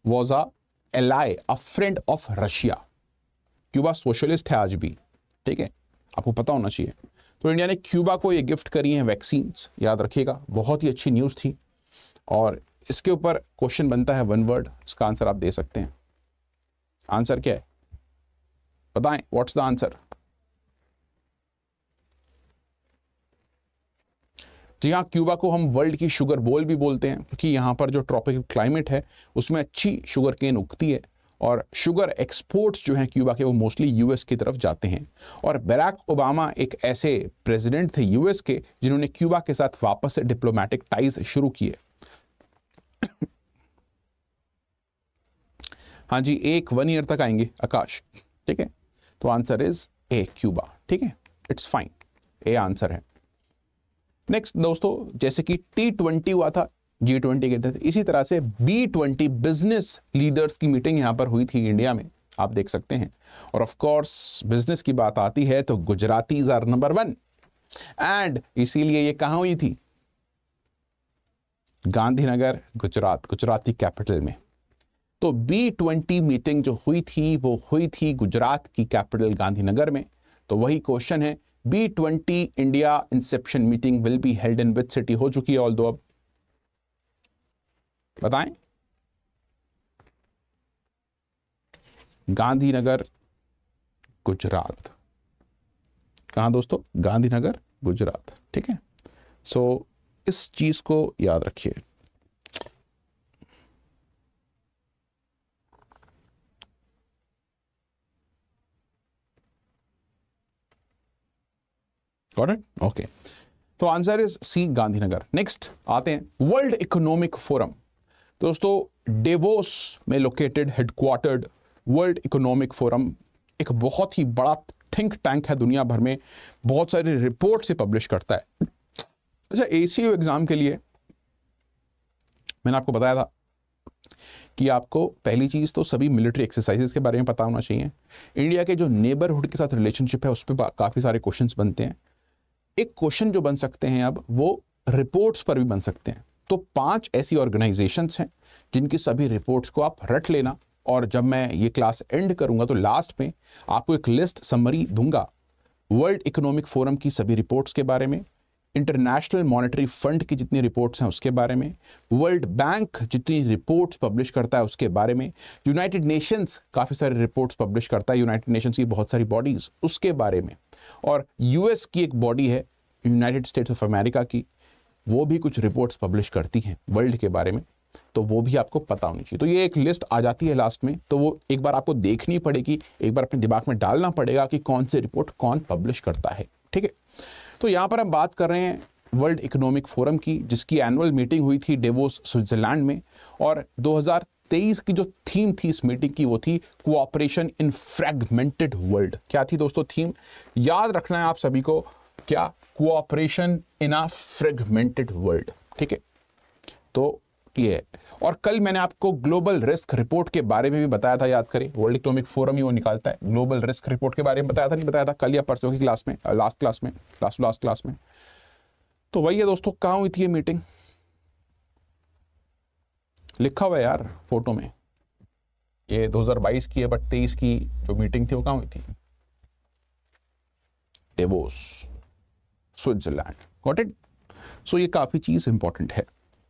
was a ally a friend of Russia Cuba socialist है आज भी ठीक है आपको पता होना चाहिए तो इंडिया ने क्यूबा को ये गिफ्ट करी है वैक्सीन याद रखिएगा बहुत ही अच्छी न्यूज़ थी और इसके ऊपर क्वेश्चन बनता है वन वर्ड इसका आंसर आप दे सकते हैं आंसर क्या है बताएं व्हाट्स द आंसर तो यहाँ क्यूबा को हम वर्ल्ड की शुगर बोल भी बोलते हैं क्योंकि यहाँ पर जो ट्रॉपिकल क्लाइमेट है उसमें अच्छी शुगर केन उगती है और शुगर एक्सपोर्ट्स जो हैं क्यूबा के वो मोस्टली यूएस की तरफ जाते हैं और बराक ओबामा एक ऐसे प्रेसिडेंट थे यूएस के जिन्होंने क्यूबा के साथ वापस से डिप्लोमेटिक टाइज शुरू किए हाँ जी एक वन ईयर तक आएंगे आकाश ठीक है तो आंसर इज ए क्यूबा ठीक है इट्स फाइन ए आंसर है नेक्स्ट दोस्तों जैसे कि टी ट्वेंटी हुआ था जी ट्वेंटी कहते थे इसी तरह से बी ट्वेंटी बिजनेस लीडर्स की मीटिंग यहां पर हुई थी इंडिया में आप देख सकते हैं और ऑफ कोर्स बिजनेस की बात आती है तो Gujarati are number one and इसीलिए ये कहा हुई थी गांधीनगर गुजरात गुजराती कैपिटल में तो बी ट्वेंटी मीटिंग जो हुई थी वो हुई थी गुजरात की कैपिटल गांधीनगर में तो वही क्वेश्चन है B twenty India inception meeting will be held in which city हो चुकी है ऑल दो अब बताएं गांधीनगर गुजरात कहां दोस्तों गांधीनगर गुजरात ठीक है सो so, इस चीज़ को याद रखिए गॉट इट ओके तो answer is C Gandhinagar next आते हैं वर्ल्ड इकोनॉमिक फोरम दोस्तों डेवोस में located headquartered world economic forum एक बहुत ही बड़ा थिंक टैंक है दुनिया भर में बहुत सारी रिपोर्ट से पब्लिश करता है अच्छा ए एग्ज़ाम के लिए मैंने आपको बताया था कि आपको पहली चीज़ तो सभी मिलिट्री एक्सरसाइजेस के बारे में पता होना चाहिए इंडिया के जो नेबरहुड के साथ रिलेशनशिप है उस पर काफ़ी सारे क्वेश्चन बनते हैं एक क्वेश्चन जो बन सकते हैं अब वो रिपोर्ट्स पर भी बन सकते हैं तो पांच ऐसी ऑर्गेनाइजेशंस हैं जिनकी सभी रिपोर्ट्स को आप रट लेना और जब मैं ये क्लास एंड करूंगा तो लास्ट में आपको एक लिस्ट समरी दूंगा वर्ल्ड इकोनॉमिक फोरम की सभी रिपोर्ट्स के बारे में इंटरनेशनल मॉनेटरी फंड की जितनी रिपोर्ट्स हैं उसके बारे में वर्ल्ड बैंक जितनी रिपोर्ट्स पब्लिश करता है उसके बारे में यूनाइटेड नेशंस काफ़ी सारी रिपोर्ट्स पब्लिश करता है यूनाइटेड नेशंस की बहुत सारी बॉडीज़ उसके बारे में और यूएस की एक बॉडी है यूनाइटेड स्टेट्स ऑफ अमेरिका की वो भी कुछ रिपोर्ट्स पब्लिश करती हैं वर्ल्ड के बारे में तो वो भी आपको पता होनी चाहिए तो ये एक लिस्ट आ जाती है लास्ट में तो वो एक बार आपको देखनी पड़ेगी एक बार अपने दिमाग में डालना पड़ेगा कि कौन सी रिपोर्ट कौन पब्लिश करता है ठीक है तो यहाँ पर हम बात कर रहे हैं वर्ल्ड इकोनॉमिक फोरम की जिसकी एनुअल मीटिंग हुई थी डेवोस स्विट्जरलैंड में और 2023 की जो थीम थी इस मीटिंग की वो थी कोऑपरेशन इन फ्रेगमेंटेड वर्ल्ड क्या थी दोस्तों थीम याद रखना है आप सभी को क्या cooperation in a fragmented world ठीक है तो की है और कल मैंने आपको ग्लोबल रिस्क रिपोर्ट के बारे में भी बताया था याद करें वर्ल्ड इकोनॉमिक फोरम ही वो निकालता है ग्लोबल रिस्क रिपोर्ट के बारे में बताया था नहीं बताया था कल या परसों की क्लास में लास्ट क्लास में लास्ट लास्ट क्लास में तो वही है दोस्तों कहा हुई थी ये मीटिंग लिखा हुआ यार फोटो में ये 2022 की है बट 23 की जो मीटिंग थी वो कहा हुई थी Davos Switzerland got it so ये काफ़ी चीज़ इंपॉर्टेंट है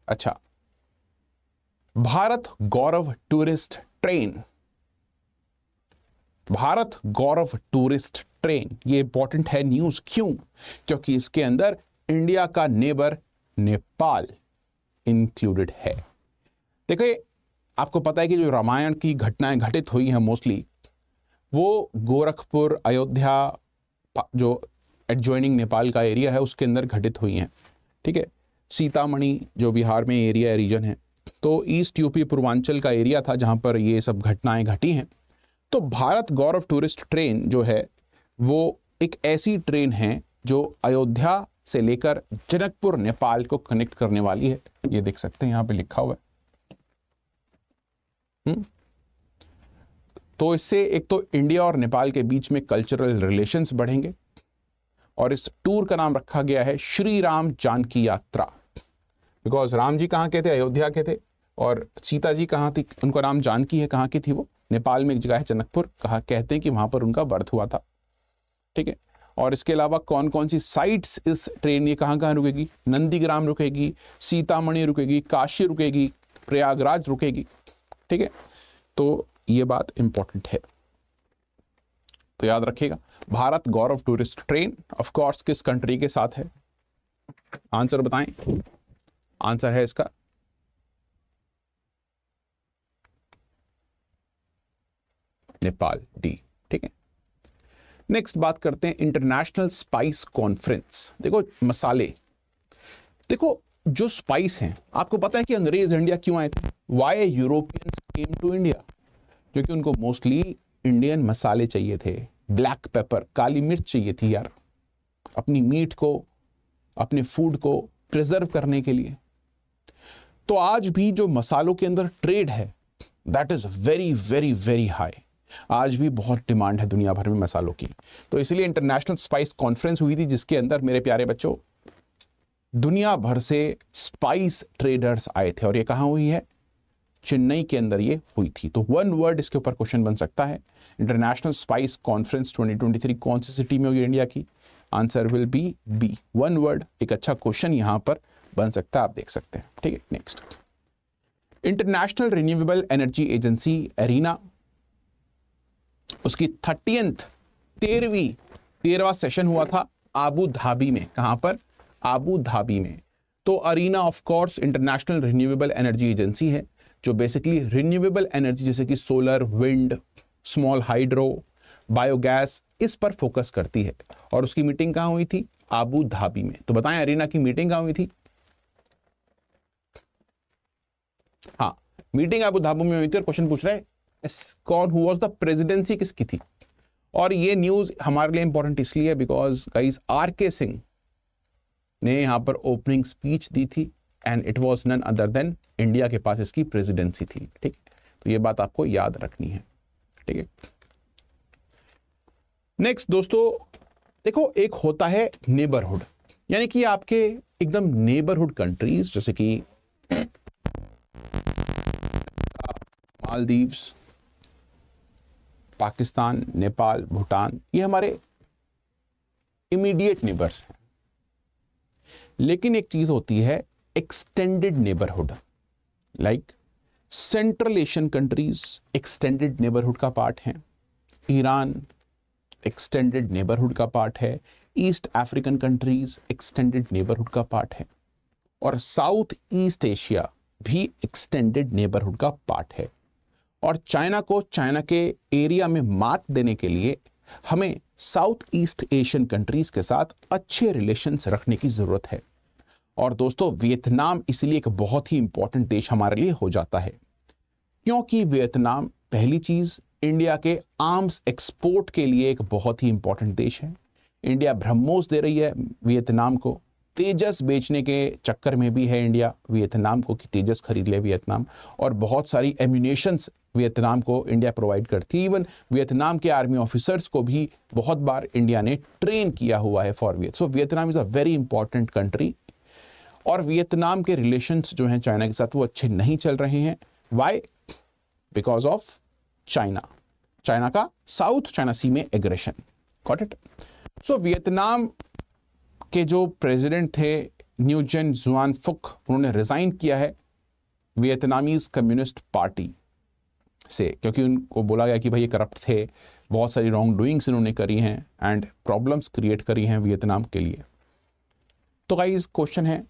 अच्छा Bharat Gaurav tourist train Bharat Gaurav tourist train ये इंपॉर्टेंट है न्यूज क्यों क्योंकि इसके अंदर इंडिया का नेबर नेपाल इंक्लूडेड है देखिए आपको पता है कि जो रामायण की घटनाएं घटित हुई हैं मोस्टली वो गोरखपुर अयोध्या जो एडजॉइनिंग नेपाल का एरिया है उसके अंदर घटित हुई हैं ठीक है सीतामणि जो बिहार में एरिया रीजन है तो ईस्ट यूपी पूर्वांचल का एरिया था जहाँ पर ये सब घटनाएं घटी हैं तो भारत गौरव टूरिस्ट ट्रेन जो है वो एक ऐसी ट्रेन है जो अयोध्या से लेकर जनकपुर नेपाल को कनेक्ट करने वाली है ये देख सकते हैं यहां पे लिखा हुआ है हम्म। तो इससे एक तो इंडिया और नेपाल के बीच में कल्चरल रिलेशंस बढ़ेंगे और इस टूर का नाम रखा गया है श्री राम जानकी यात्रा बिकॉज राम जी कहाँ के थे अयोध्या के थे और सीता जी कहाँ थी उनको राम जानकी है कहाँ की थी वो नेपाल में एक जगह है जनकपुर कहा कहते हैं कि वहां पर उनका बर्थ हुआ था ठीक है और इसके अलावा कौन कौन सी साइट्स इस ट्रेन ये कहाँ कहाँ रुकेगी नंदीग्राम रुकेगी सीतामणि रुकेगी काशी रुकेगी प्रयागराज रुकेगी ठीक है तो ये बात इंपॉर्टेंट है तो याद रखिएगा Bharat Gaurav tourist train of course किस कंट्री के साथ है आंसर बताएं आंसर है इसका नेपाल डी ठीक है नेक्स्ट बात करते हैं इंटरनेशनल स्पाइस कॉन्फ्रेंस देखो मसाले देखो जो स्पाइस हैं आपको पता है कि अंग्रेज इंडिया क्यों आए थे why Europeans came to India क्योंकि उनको मोस्टली इंडियन मसाले चाहिए थे ब्लैक पेपर काली मिर्च चाहिए थी यार अपनी मीट को अपने फूड को प्रिजर्व करने के लिए तो आज भी जो मसालों के अंदर ट्रेड है that is very very very high आज भी बहुत डिमांड है दुनिया भर में मसालों की तो इसलिए इंटरनेशनल स्पाइस कॉन्फ्रेंस हुई थी जिसके अंदर मेरे प्यारे बच्चों दुनिया भर से स्पाइस ट्रेडर्स आए थे और ये कहां हुई है चेन्नई के अंदर ये हुई थी तो वन वर्ड इसके ऊपर क्वेश्चन बन सकता है इंटरनेशनल स्पाइस कॉन्फ्रेंस 2023 कौन सी सिटी में हुई इंडिया की answer will be B one word एक अच्छा क्वेश्चन यहां पर बन सकता है आप देख सकते हैं ठीक है next international renewable energy agency IRENA उसकी थर्टींथ तेरहवीं तेरहवा सेशन हुआ था आबू धाबी में कहां पर आबू धाबी में तो IRENA of course international renewable energy agency है जो बेसिकली रिन्यूएबल एनर्जी जैसे कि solar wind small hydro biogas इस पर फोकस करती है और उसकी मीटिंग कहाँ हुई थी आबू धाबी में तो बताएं अरीना की मीटिंग कहाँ हुई थी हाँ मीटिंग आबू धाबू में हुई थी और क्वेश्चन पूछ रहे हैं कौन हु वाज द प्रेसिडेंसी किसकी थी और ये न्यूज हमारे लिए इंपॉर्टेंट इसलिए बिकॉज गाइज आर के सिंह ने यहाँ पर ओपनिंग स्पीच दी थी and it was none other than India के पास इसकी प्रेजिडेंसी थी ठीक तो ये बात आपको याद रखनी है ठीक है नेक्स्ट दोस्तों देखो एक होता है नेबरहुड यानी कि आपके एकदम नेबरहुड कंट्रीज जैसे कि मालदीव्स पाकिस्तान नेपाल भूटान ये हमारे इमीडिएट नेबर्स हैं लेकिन एक चीज़ होती है extended neighbourhood like central Asian countries extended neighbourhood का पार्ट हैं ईरान एक्सटेंडेड नेबरहुड का पार्ट है east African countries extended neighbourhood का पार्ट है और साउथ ईस्ट एशिया भी एक्सटेंडेड नेबरहुड का पार्ट है और चाइना को चाइना के एरिया में मात देने के लिए हमें साउथ ईस्ट एशियन कंट्रीज के साथ अच्छे रिलेशंस रखने की ज़रूरत है और दोस्तों वियतनाम इसलिए एक बहुत ही इंपॉर्टेंट देश हमारे लिए हो जाता है क्योंकि वियतनाम पहली चीज़ इंडिया के आर्म्स एक्सपोर्ट के लिए एक बहुत ही इंपॉर्टेंट देश है इंडिया ब्रह्मोस दे रही है वियतनाम को तेजस बेचने के चक्कर में भी है इंडिया वियतनाम को कि तेजस खरीद ले वियतनाम और बहुत सारी एम्यूनेशंस वियतनाम को इंडिया प्रोवाइड करती है इवन वियतनाम के आर्मी ऑफिसर्स को भी बहुत बार इंडिया ने ट्रेन किया हुआ है for Viet so Vietnam is a very important country और वियतनाम के रिलेशंस जो हैं चाइना के साथ वो अच्छे नहीं चल रहे हैं why because of China China का साउथ चाइना सी में aggression got it so Vietnam के जो प्रेसिडेंट थे न्यूजन जुआन फुक उन्होंने रिज़ाइन किया है वियतनामीज़ कम्युनिस्ट पार्टी से क्योंकि उनको बोला गया कि भाई ये करप्ट थे बहुत सारी रॉन्ग डूइंग्स इन्होंने करी हैं एंड प्रॉब्लम्स क्रिएट करी हैं वियतनाम के लिए तो गाइस क्वेश्चन है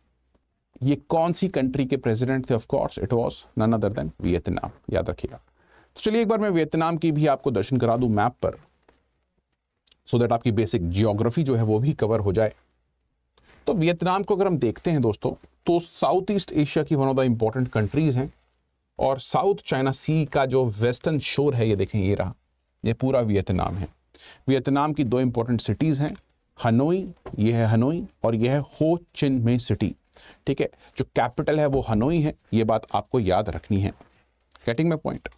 ये कौन सी कंट्री के प्रेसिडेंट थे of course it was none other than Vietnam याद रखिएगा तो चलिए एक बार मैं वियतनाम की भी आपको दर्शन करा दूं मैप पर सो so दैट आपकी बेसिक जियोग्राफी जो है वो भी कवर हो जाए तो वियतनाम को अगर हम देखते हैं दोस्तों तो साउथ ईस्ट एशिया की one of the important countries हैं और साउथ चाइना सी का जो वेस्टर्न शोर है ये देखें ये रहा ये पूरा वियतनाम है वियतनाम की दो इंपॉर्टेंट सिटीज़ हैं हनोई ये है हनोई और यह है हो चिन में सिटी ठीक है जो कैपिटल है वो हनोई है ये बात आपको याद रखनी है कैटिंग माई पॉइंट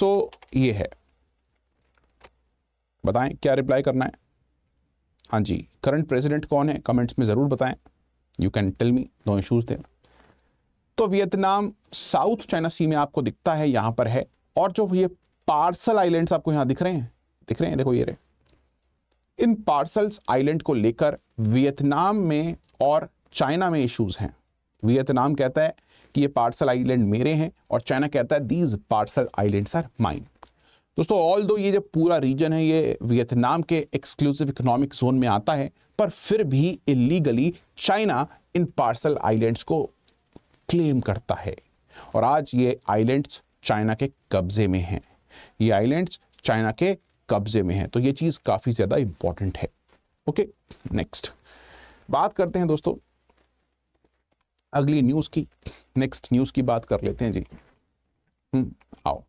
सो ये है बताएं क्या रिप्लाई करना है हाँ जी करंट प्रेसिडेंट कौन है कमेंट्स में ज़रूर बताएं you can tell me no issues there तो वियतनाम साउथ चाइना सी में आपको दिखता है यहां पर है और जो ये पार्सल आइलैंड्स आपको यहां दिख रहे हैं दिख रहे हैं देखो ये रहे इन पार्सल्स आइलैंड को लेकर वियतनाम में और चाइना में इश्यूज हैं वियतनाम कहता है कि ये पार्सल आइलैंड मेरे हैं और चाइना कहता है these Paracel islands are mine दोस्तों ऑल दो ये जो पूरा रीजन है ये वियतनाम के एक्सक्लूसिव इकोनॉमिक जोन में आता है पर फिर भी इलीगली चाइना इन पार्सल आइलैंड्स को क्लेम करता है और आज ये आइलैंड्स चाइना के कब्जे में हैं ये आइलैंड्स चाइना के कब्जे में हैं तो ये चीज़ काफ़ी ज़्यादा इम्पॉर्टेंट है ओके नेक्स्ट बात करते हैं दोस्तों अगली न्यूज़ की नेक्स्ट न्यूज़ की बात कर लेते हैं जी हम्म, आओ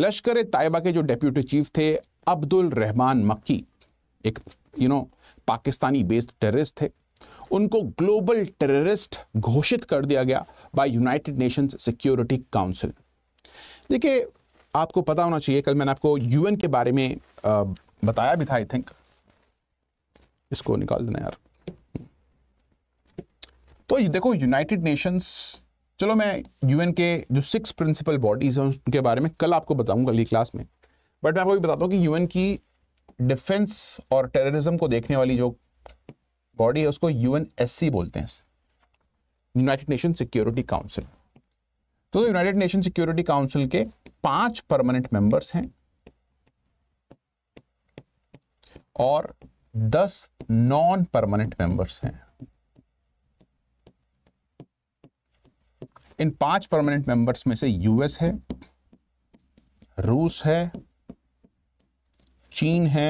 लश्कर तयबा के जो डेप्यूटी चीफ थे अब्दुल रहमान मक्की एक you know Pakistani based terrorist थे उनको ग्लोबल टेररिस्ट घोषित कर दिया गया by United Nations Security Council देखिए आपको पता होना चाहिए कल मैंने आपको यूएन के बारे में आ, बताया भी था आई थिंक इसको निकाल देना यार तो देखो यूनाइटेड नेशंस चलो मैं यूएन के जो सिक्स प्रिंसिपल बॉडीज़ हैं उनके बारे में कल आपको बताऊंगा अगली क्लास में बट मैं आपको भी बताता हूँ कि यूएन की डिफेंस और टेररिज्म को देखने वाली जो बॉडी है उसको यूएन बोलते हैं यूनाइटेड नेशन सिक्योरिटी काउंसिल तो यूनाइटेड नेशन सिक्योरिटी काउंसिल के पांच परमानेंट मेंबर्स हैं और दस नॉन परमानेंट मेंबर्स हैं इन पांच परमानेंट मेंबर्स में से यूएस है रूस है चीन है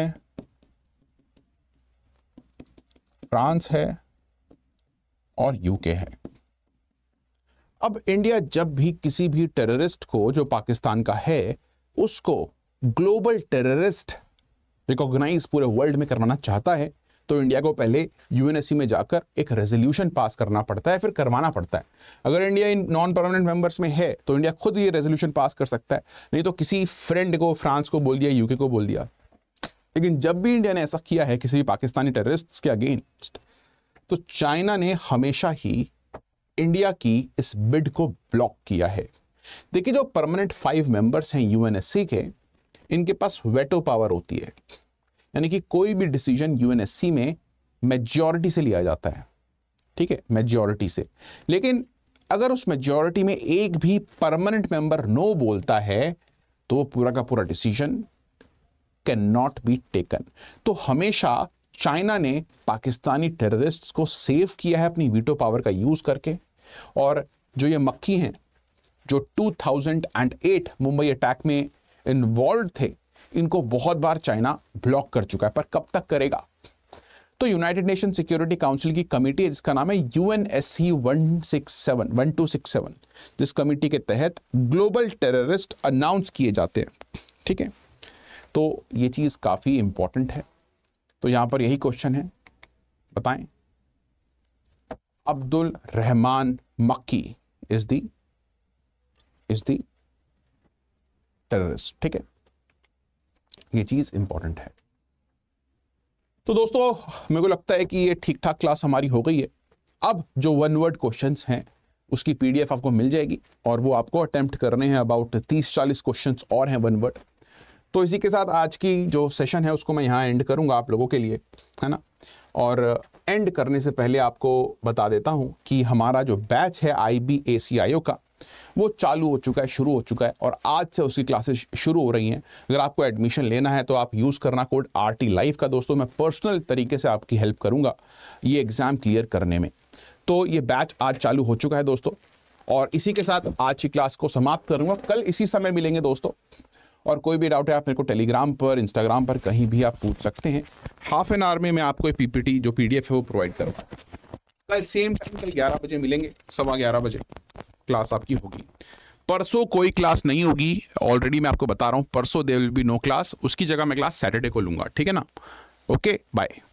फ्रांस है और यूके है अब इंडिया जब भी किसी भी टेररिस्ट को जो पाकिस्तान का है उसको ग्लोबल टेररिस्ट रिकॉग्नाइज पूरे वर्ल्ड में करवाना चाहता है तो इंडिया को पहले यूएनएससी में जाकर एक रेजोल्यूशन पास करना पड़ता है फिर करवाना पड़ता है अगर इंडिया इन नॉन परमानेंट मेंबर्स में है तो इंडिया खुद ये रेजोल्यूशन पास कर सकता है नहीं तो किसी फ्रेंड को फ्रांस को बोल दिया यूके को बोल दिया लेकिन जब भी इंडिया ने ऐसा किया है किसी भी पाकिस्तानी टेररिस्ट के अगेंस्ट तो चाइना ने हमेशा ही इंडिया की इस बिड को ब्लॉक किया है देखिए जो परमानेंट फाइव मेंबर्स हैं यूएनएससी के इनके पास वेटो पावर होती है यानी कि कोई भी डिसीजन यूएनएससी में मेजॉरिटी से लिया जाता है ठीक है मेजॉरिटी से लेकिन अगर उस मेजॉरिटी में एक भी परमानेंट मेंबर नो बोलता है तो वो पूरा का पूरा decision can not be taken तो हमेशा चाइना ने पाकिस्तानी टेररिस्ट को सेव किया है अपनी वीटो पावर का यूज करके और जो ये मक्खी हैं जो 2008 मुंबई अटैक में इन्वॉल्व थे इनको बहुत बार चाइना ब्लॉक कर चुका है पर कब तक करेगा तो यूनाइटेड नेशन सिक्योरिटी काउंसिल की कमेटी है जिसका नाम है U N S C one six seven one two six seven जिस कमेटी के तहत ग्लोबल टेररिस्ट अनाउंस किए जाते हैं ठीक है तो ये चीज़ काफ़ी इंपॉर्टेंट है तो यहां पर यही क्वेश्चन है बताएं Abdul Rehman Makki is the is the terrorist ठीक है ये चीज़ इंपॉर्टेंट है तो दोस्तों मेरे को लगता है कि ये ठीक ठाक क्लास हमारी हो गई है अब जो वन वर्ड क्वेश्चन हैं उसकी पीडीएफ आपको मिल जाएगी और वो आपको अटेम्प्ट करने हैं अबाउट तीस चालीस क्वेश्चंस और हैं वन वर्ड तो इसी के साथ आज की जो सेशन है उसको मैं यहाँ एंड करूँगा आप लोगों के लिए है ना और एंड करने से पहले आपको बता देता हूँ कि हमारा जो बैच है आई बी ए सी आई ओ का वो चालू हो चुका है शुरू हो चुका है और आज से उसकी क्लासेस शुरू हो रही हैं अगर आपको एडमिशन लेना है तो आप यूज़ करना कोड आर टी लाइफ का दोस्तों मैं पर्सनल तरीके से आपकी हेल्प करूँगा ये एग्ज़ाम क्लियर करने में तो ये बैच आज चालू हो चुका है दोस्तों और इसी के साथ आज की क्लास को समाप्त करूँगा कल इसी समय मिलेंगे दोस्तों और कोई भी डाउट है आप मेरे को टेलीग्राम पर इंस्टाग्राम पर कहीं भी आप पूछ सकते हैं हाफ एन आवर में मैं आपको पी जो पीडीएफ है वो प्रोवाइड करूँगा कल सेम टाइम कल ग्यारह बजे मिलेंगे सवा ग्यारह बजे क्लास आपकी होगी परसों कोई क्लास नहीं होगी ऑलरेडी मैं आपको बता रहा हूँ परसों they will be no class उसकी जगह मैं क्लास सैटरडे को लूँगा ठीक है ना ओके बाय